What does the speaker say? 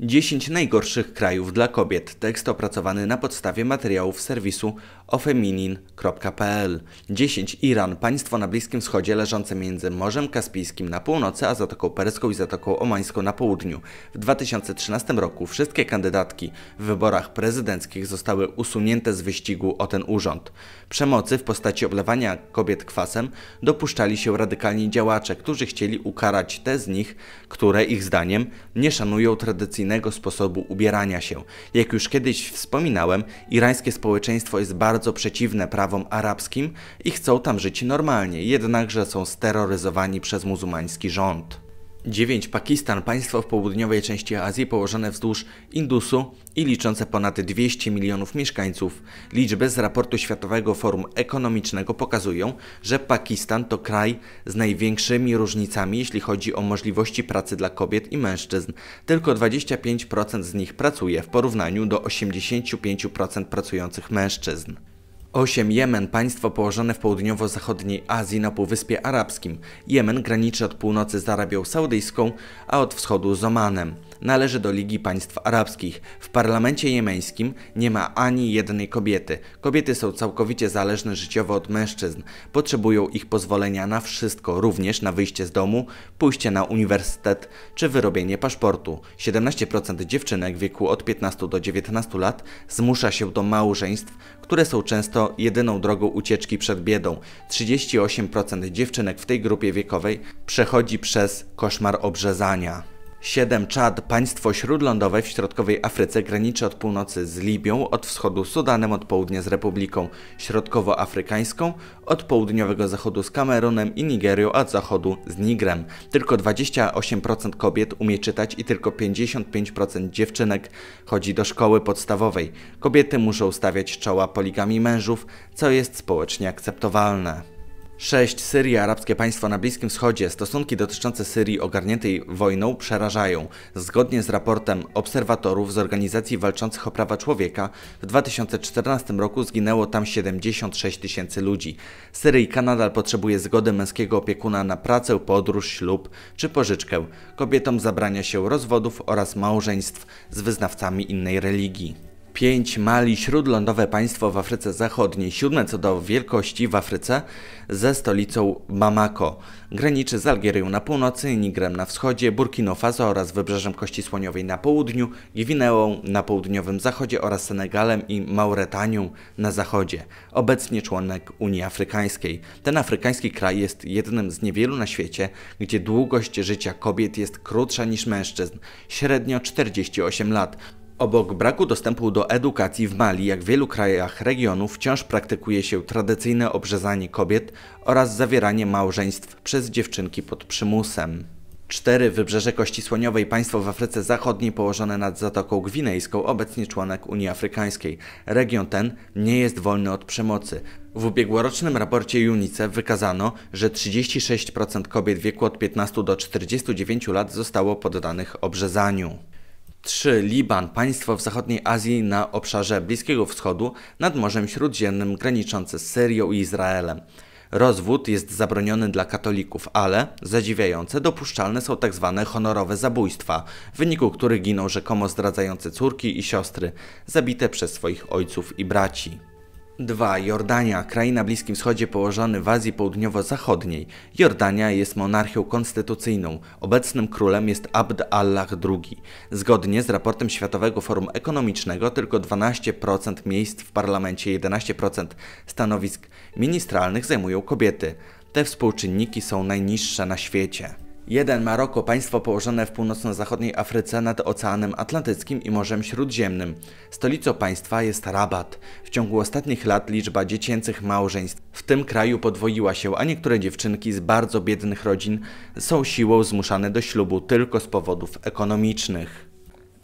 10 najgorszych krajów dla kobiet. Tekst opracowany na podstawie materiałów serwisu ofeminin.pl. 10 Iran, państwo na Bliskim Wschodzie leżące między Morzem Kaspijskim na północy, a Zatoką Perską i Zatoką Omańską na południu. W 2013 roku wszystkie kandydatki w wyborach prezydenckich zostały usunięte z wyścigu o ten urząd. Przemocy w postaci oblewania kobiet kwasem dopuszczali się radykalni działacze, którzy chcieli ukarać te z nich, które ich zdaniem nie szanują tradycyjnych tradycyjnego sposobu ubierania się. Jak już kiedyś wspominałem, irańskie społeczeństwo jest bardzo przeciwne prawom arabskim i chcą tam żyć normalnie, jednakże są steroryzowani przez muzułmański rząd. 9. Pakistan, państwo w południowej części Azji położone wzdłuż Indusu i liczące ponad 200 milionów mieszkańców. Liczby z raportu Światowego Forum Ekonomicznego pokazują, że Pakistan to kraj z największymi różnicami, jeśli chodzi o możliwości pracy dla kobiet i mężczyzn. Tylko 25% z nich pracuje w porównaniu do 85% pracujących mężczyzn. 8. Jemen, państwo położone w południowo-zachodniej Azji na Półwyspie Arabskim. Jemen graniczy od północy z Arabią Saudyjską, a od wschodu z Omanem. Należy do Ligi Państw Arabskich. W parlamencie jemeńskim nie ma ani jednej kobiety. Kobiety są całkowicie zależne życiowo od mężczyzn. Potrzebują ich pozwolenia na wszystko, również na wyjście z domu, pójście na uniwersytet czy wyrobienie paszportu. 17% dziewczynek w wieku od 15 do 19 lat zmusza się do małżeństw, które są często jedyną drogą ucieczki przed biedą. 38% dziewczynek w tej grupie wiekowej przechodzi przez koszmar obrzezania. 7 Czad, państwo śródlądowe w środkowej Afryce, graniczy od północy z Libią, od wschodu Sudanem, od południa z Republiką Środkowoafrykańską, od południowego zachodu z Kamerunem i Nigerią, a od zachodu z Nigrem. Tylko 28% kobiet umie czytać i tylko 55% dziewczynek chodzi do szkoły podstawowej. Kobiety muszą stawiać czoła poligami mężów, co jest społecznie akceptowalne. 6. Syria, arabskie państwo na Bliskim Wschodzie. Stosunki dotyczące Syrii ogarniętej wojną przerażają. Zgodnie z raportem obserwatorów z organizacji walczących o prawa człowieka, w 2014 roku zginęło tam 76 tysięcy ludzi. Syryjka nadal potrzebuje zgody męskiego opiekuna na pracę, podróż, ślub czy pożyczkę. Kobietom zabrania się rozwodów oraz małżeństw z wyznawcami innej religii. 5 Mali, śródlądowe państwo w Afryce Zachodniej, siódme co do wielkości w Afryce, ze stolicą Bamako. Graniczy z Algierią na północy, Nigrem na wschodzie, Burkina Faso oraz Wybrzeżem Kości Słoniowej na południu, Gwineą na południowym zachodzie oraz Senegalem i Mauretanią na zachodzie. Obecnie członek Unii Afrykańskiej. Ten afrykański kraj jest jednym z niewielu na świecie, gdzie długość życia kobiet jest krótsza niż mężczyzn, średnio 48 lat. Obok braku dostępu do edukacji w Mali, jak w wielu krajach regionu, wciąż praktykuje się tradycyjne obrzezanie kobiet oraz zawieranie małżeństw przez dziewczynki pod przymusem. Cztery wybrzeże Kości Słoniowej państwo w Afryce Zachodniej położone nad Zatoką Gwinejską, obecnie członek Unii Afrykańskiej. Region ten nie jest wolny od przemocy. W ubiegłorocznym raporcie UNICEF wykazano, że 36% kobiet w wieku od 15 do 49 lat zostało poddanych obrzezaniu. 3. Liban, państwo w zachodniej Azji na obszarze Bliskiego Wschodu nad Morzem Śródziemnym graniczące z Syrią i Izraelem. Rozwód jest zabroniony dla katolików, ale zadziwiające dopuszczalne są tzw. Tak honorowe zabójstwa, w wyniku których giną rzekomo zdradzające córki i siostry, zabite przez swoich ojców i braci. 2. Jordania, kraj na Bliskim Wschodzie położony w Azji Południowo-Zachodniej. Jordania jest monarchią konstytucyjną. Obecnym królem jest Abd Allah II. Zgodnie z raportem Światowego Forum Ekonomicznego tylko 12% miejsc w parlamencie, 11% stanowisk ministralnych zajmują kobiety. Te współczynniki są najniższe na świecie. Jeden Maroko, państwo położone w północno-zachodniej Afryce nad Oceanem Atlantyckim i Morzem Śródziemnym. Stolicą państwa jest Rabat. W ciągu ostatnich lat liczba dziecięcych małżeństw w tym kraju podwoiła się, a niektóre dziewczynki z bardzo biednych rodzin są siłą zmuszane do ślubu tylko z powodów ekonomicznych.